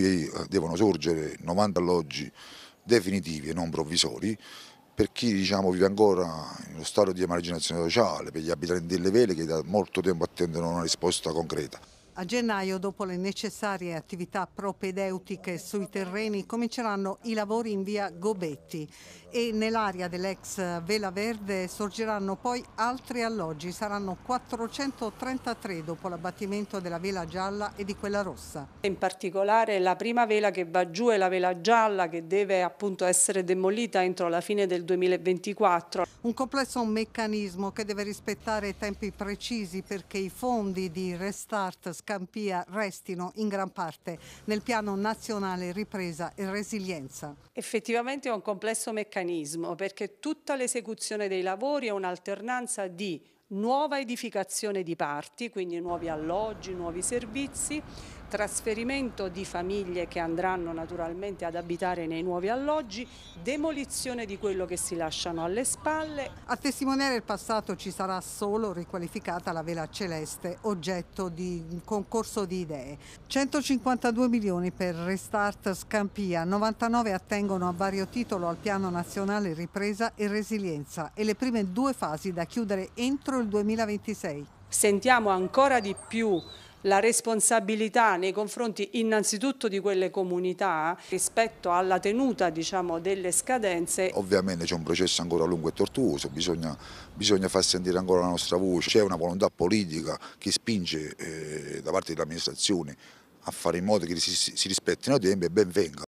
qui eh, devono sorgere 90 alloggi definitivi e non provvisori per chi diciamo, vive ancora in uno stato di emarginazione sociale, per gli abitanti delle vele che da molto tempo attendono una risposta concreta. A gennaio, dopo le necessarie attività propedeutiche sui terreni, cominceranno i lavori in via Gobetti e nell'area dell'ex Vela Verde sorgeranno poi altri alloggi. Saranno 433 dopo l'abbattimento della vela gialla e di quella rossa. In particolare la prima vela che va giù è la vela gialla che deve appunto essere demolita entro la fine del 2024. Un complesso meccanismo che deve rispettare tempi precisi perché i fondi di Restart Scampia restino in gran parte nel piano nazionale ripresa e resilienza. Effettivamente è un complesso meccanismo perché tutta l'esecuzione dei lavori è un'alternanza di nuova edificazione di parti, quindi nuovi alloggi, nuovi servizi, trasferimento di famiglie che andranno naturalmente ad abitare nei nuovi alloggi, demolizione di quello che si lasciano alle spalle. A testimoniare il passato ci sarà solo riqualificata la vela celeste, oggetto di un concorso di idee. 152 milioni per Restart Scampia, 99 attengono a vario titolo al Piano Nazionale Ripresa e Resilienza e le prime due fasi da chiudere entro chiaro il 2026. Sentiamo ancora di più la responsabilità nei confronti innanzitutto di quelle comunità rispetto alla tenuta diciamo, delle scadenze. Ovviamente c'è un processo ancora lungo e tortuoso, bisogna, bisogna far sentire ancora la nostra voce, c'è una volontà politica che spinge eh, da parte dell'amministrazione a fare in modo che si, si rispettino i tempi e ben venga.